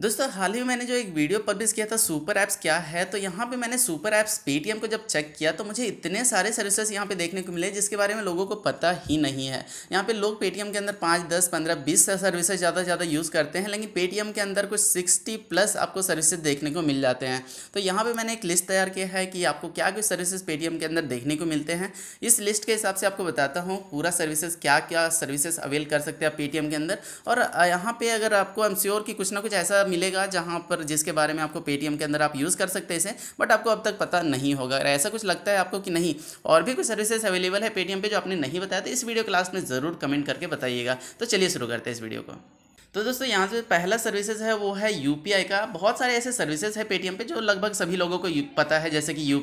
दोस्तों हाल ही में मैंने जो एक वीडियो पब्लिश किया था सुपर ऐप्स क्या है तो यहाँ पे मैंने सुपर ऐप्स पेटीएम को जब चेक किया तो मुझे इतने सारे सर्विसेज यहाँ पे देखने को मिले जिसके बारे में लोगों को पता ही नहीं है यहाँ पे लोग पेटीएम के अंदर पाँच दस पंद्रह बीस सर्विसेज ज़्यादा से ज़्यादा यूज़ करते हैं लेकिन पेटीएम के अंदर कुछ सिक्सटी प्लस आपको सर्विसेज देखने को मिल जाते हैं तो यहाँ पर मैंने एक लिस्ट तैयार किया है कि आपको क्या कुछ सर्विसेज पेटीएम के अंदर देखने को मिलते हैं इस लिस्ट के हिसाब से आपको बताता हूँ पूरा सर्विसेज क्या क्या सर्विसेज अवेल कर सकते हैं आप पेटीएम के अंदर और यहाँ पर अगर आपको एम कि कुछ ना कुछ ऐसा मिलेगा जहाँ पर जिसके बारे में आपको पेटीएम के अंदर आप यूज़ कर सकते हैं इसे बट आपको अब तक पता नहीं होगा अगर ऐसा कुछ लगता है आपको कि नहीं और भी कुछ सर्विसेज अवेलेबल है पेटीएम पे जो आपने नहीं बताया तो इस वीडियो क्लास में ज़रूर कमेंट करके बताइएगा तो चलिए शुरू करते हैं इस वीडियो को तो दोस्तों यहाँ से पहला सर्विसेज है वो है यू का बहुत सारे ऐसे सर्विसेज है पेटीएम पे जो लगभग सभी लोगों को पता है जैसे कि यू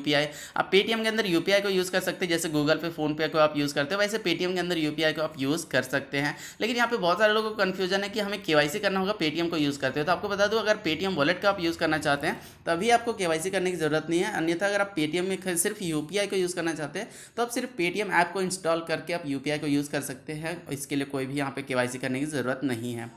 आप पेटीएम के अंदर यू को यूज़ कर सकते हैं जैसे गूगल पे फ़ोनपे को आप यूज़ करते हो वैसे पेटीएम के अंदर यू को आप यूज़ कर सकते हैं लेकिन यहाँ पे बहुत सारे लोगों को कन्फ्यूजन है कि हमें के करना होगा पेटीएम को यूज़ करते हो तो आपको बता दूँ अगर पेटीएम वॉलेट का आप यूज़ करना चाहते हैं तभी आपको के करने की ज़रूरत नहीं है अन्यथा अगर आप पेटीएम में सिर्फ यू को यूज़ करना चाहते हैं तो आप सिर्फ पेटीएम ऐप को इंस्टॉल करके आप यू को यूज़ कर सकते हैं इसके लिए कोई भी यहाँ पर के करने की ज़रूरत नहीं है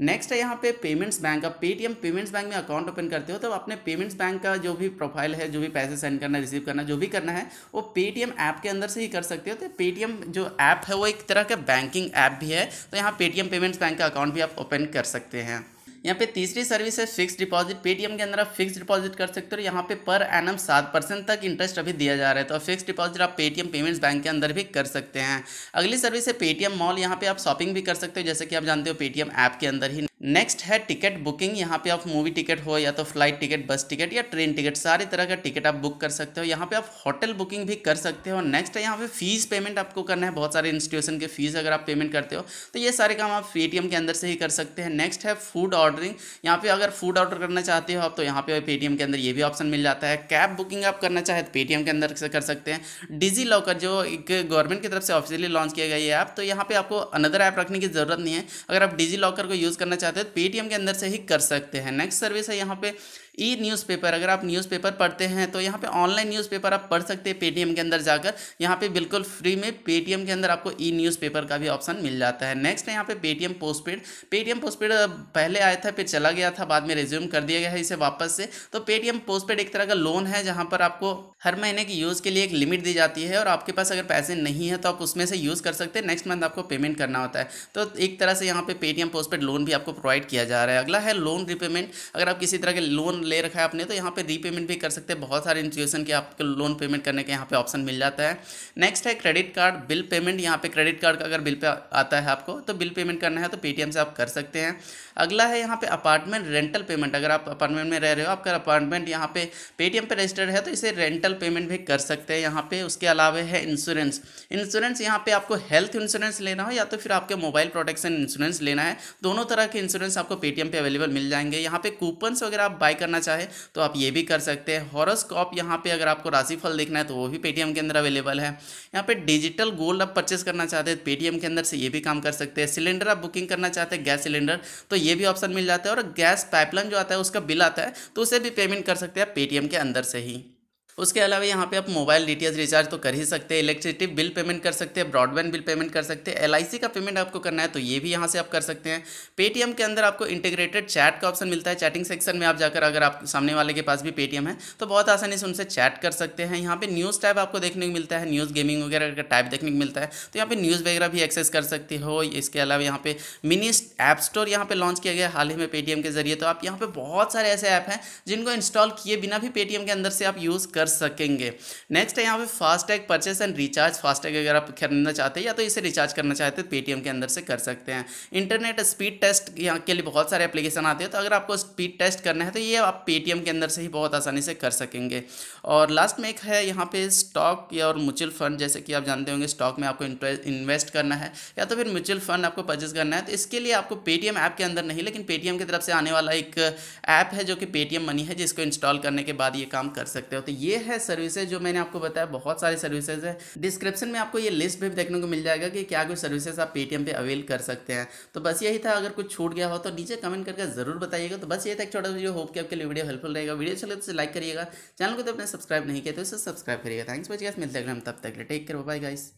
नेक्स्ट है यहाँ पे पेमेंट्स बैंक आप पेटीएम पेमेंट्स बैंक में अकाउंट ओपन करते हो तो अपने पेमेंट्स बैंक का जो भी प्रोफाइल है जो भी पैसे सेंड करना रिसीव करना जो भी करना है वो पेटीएम ऐप के अंदर से ही कर सकते हो तो पेटीएम जो ऐप है वो एक तरह का बैंकिंग ऐप भी है तो यहाँ पेटीएम पेमेंट्स बैंक का अकाउंट भी आप ओपन कर सकते हैं यहाँ पे तीसरी सर्विस है फिक्स डिपॉजिट पेटीएम के अंदर आप फिक्स डिपॉजिट कर सकते हो यहाँ पे पर एनम सात परसेंट तक इंटरेस्ट अभी दिया जा रहा है तो फिक्स डिपॉजिट आप पेटीएम पेमेंट्स बैंक के अंदर भी कर सकते हैं अगली सर्विस है पेटीएम मॉल यहाँ पे आप शॉपिंग भी कर सकते हो जैसे कि आप जानते हो पेटीएम ऐप के अंदर ही नेक्स्ट है टिकट बुकिंग यहाँ पे आप मूवी टिकट हो या तो फ्लाइट टिकट बस टिकट या ट्रेन टिकट सारे तरह का टिकट आप बुक कर सकते हो यहाँ पे आप होटल बुकिंग भी कर सकते हो नेक्स्ट है यहाँ पे फीस पेमेंट आपको करना है बहुत सारे इंस्टीट्यूशन के फीस अगर आप पेमेंट करते हो तो ये सारे काम आप पेटीएम के अंदर से ही कर सकते हैं नेक्स्ट है फूड ऑर्डरिंग यहाँ पे अगर फूड ऑर्डर करना चाहते हो आप तो यहाँ पे पेटीएम के अंदर ये भी ऑप्शन मिल जाता है कैब बुकिंग आप करना चाहे तो पेटीएम के अंदर से कर सकते हैं डिजी लॉकर जो एक गवर्नमेंट की तरफ से ऑफिशियली लॉन्च किया गया ये ऐप तो यहाँ पे आपको अनदर ऐप रखने की जरूरत नहीं है अगर आप डिजी लॉकर को यूज़ करना चाहते चाहते हैं तो पेटीएम के अंदर से ही कर सकते हैं नेक्स्ट सर्विस है यहाँ पे ई न्यूज़पेपर अगर आप न्यूज़पेपर पढ़ते हैं तो यहाँ पे ऑनलाइन न्यूज़पेपर आप पढ़ सकते हैं पेटीएम के अंदर जाकर यहाँ पे बिल्कुल फ्री में पेटीएम के अंदर आपको ई न्यूज़पेपर का भी ऑप्शन मिल जाता है नेक्स्ट है यहाँ पे पेटीएम पोस्टपेड पेटीएम पोस्टपेड पहले आया था फिर चला गया था बाद में रिज्यूम कर दिया गया है इसे वापस से तो पेटीएम पोस्टपेड एक तरह का लोन है जहाँ पर आपको हर महीने की यूज़ के लिए एक लिमिट दी जाती है और आपके पास अगर पैसे नहीं है तो आप उसमें से यूज़ कर सकते हैं नेक्स्ट मंथ आपको पेमेंट करना होता है तो एक तरह से यहाँ पे पेटीएम पोस्टपेड लोन भी आपको प्रोवाइड किया जा रहा है अगला है लोन रीपेमेंट अगर आप किसी तरह के लोन ले रखा है आपने तो यहाँ पे रीपेमेंट भी कर सकते हैं बहुत सारे इंस्टीट्यूशन के आपके लोन पेमेंट करने के यहाँ पे ऑप्शन मिल जाता है नेक्स्ट है क्रेडिट कार्ड बिल पेमेंट यहाँ पे क्रेडिट कार्ड का अगर बिल पे आता है आपको तो बिल पेमेंट करना है तो पेटीएम से आप कर सकते हैं अगला है यहाँ पे अपार्टमेंट रेंटल पेमेंट अगर आप अपार्टमेंट में रह रहे हो आपका अपार्टमेंट यहाँ पे पेटीएम पर रजिस्टर्ड है तो इसे रेंटल पेमेंट भी कर सकते हैं यहाँ पे उसके अलावा है इंश्योरेंस इंश्योरेंस यहाँ पे आपको हेल्थ इंश्योरेंस लेना हो या तो फिर आपके मोबाइल प्रोटेक्शन इंश्योरेंस लेना है दोनों तरह के इंश्योरेंस आपको पेटीएम पे अवेलेबल मिल जाएंगे यहाँ पे कूपन्स वगैरह आप बाय करना चाहे तो आप ये भी कर सकते हैं हॉरोस्कॉप यहाँ पे अगर आपको राशिफल देखना है तो वो भी पेटीएम के अंदर अवेलेबल है यहाँ पे डिजिटल गोल्ड आप परचेस करना चाहते हैं पेटीएम के अंदर से ये भी काम कर सकते हैं सिलेंडर आप बुकिंग करना चाहते हैं गैस सिलेंडर तो ये भी ऑप्शन मिल जाता है और गैस पाइपलाइन जो आता है उसका बिल आता है तो उसे भी पेमेंट कर सकते हैं पेटीएम के अंदर से ही उसके अलावा यहाँ पे आप मोबाइल डी रिचार्ज तो कर ही सकते हैं इलेक्ट्रिसिटी बिल पेमेंट कर सकते हैं ब्रॉडबैंड बिल पेमेंट कर सकते हैं एल का पेमेंट आपको करना है तो ये भी यहाँ से आप कर सकते हैं पेटीएम के अंदर आपको इंटीग्रेटेड चैट का ऑप्शन मिलता है चैटिंग सेक्शन में आप जाकर अगर आप सामने वाले के पास भी पेटीएम है तो बहुत आसानी से उनसे चैट कर सकते हैं यहाँ पर न्यूज़ टाइप आपको देखने को मिलता है न्यूज़ गेमिंग वगैरह का टाइप देखने को मिलता है तो यहाँ पर न्यूज़ वगैरह भी एक्सेस कर सकते हो इसके अलावा यहाँ पे मिनी ऐप स्टोर यहाँ पर लॉन्च किया गया हाल ही में पेटीएम के जरिए तो आप यहाँ पर बहुत सारे ऐसे ऐप हैं जिनको इंस्टॉल किए बिना भी पेटीएम के अंदर से आप यूज़ कर कर सकेंगे नेक्स्ट है यहाँ पे FASTag purchase and recharge FASTag अगर आप खरीदना चाहते हैं या तो इसे रिचार्ज करना चाहते हैं पेटीएम तो के अंदर से कर सकते हैं इंटरनेट स्पीड टेस्ट यहाँ के लिए बहुत सारे एप्लीकेशन आते हैं तो अगर आपको स्पीड टेस्ट करना है तो ये आप पेटीएम के अंदर से ही बहुत आसानी से कर सकेंगे और लास्ट में एक है यहाँ पे स्टॉक या और म्यूचुअल फंड जैसे कि आप जानते होंगे स्टॉक में आपको इन्वेस्ट करना है या तो फिर म्यूचुअल फंड आपको परचेज करना है तो इसके लिए आपको पेटीएम ऐप के अंदर नहीं लेकिन पेटीएम की तरफ से आने वाला एक ऐप है जो कि पेटीएम मनी है जिसको इंस्टॉल करने के बाद ये काम कर सकते हो तो ये ये है सर्विसेज जो मैंने आपको बताया बहुत सारी सर्विसेज है डिस्क्रिप्शन में आपको ये लिस्ट भी देखने को मिल जाएगा कि क्या कुछ सर्विसेज आप पेटीएम पे अवेल कर सकते हैं तो बस यही था अगर कुछ छूट गया हो तो नीचे कमेंट करके जरूर बताइएगा तो बस ये था एक छोटा वीडियो होप कि आपके लिए वीडियो हेल्पफुल रहेगा वीडियो चले तो लाइक करिएगा चैनल को तो अपने सब्सक्राइब नहीं किया तो सब्सक्राइब करिएगा थैंक्स बच गया मिलते हैं तब तक टेक कर बाय गाइस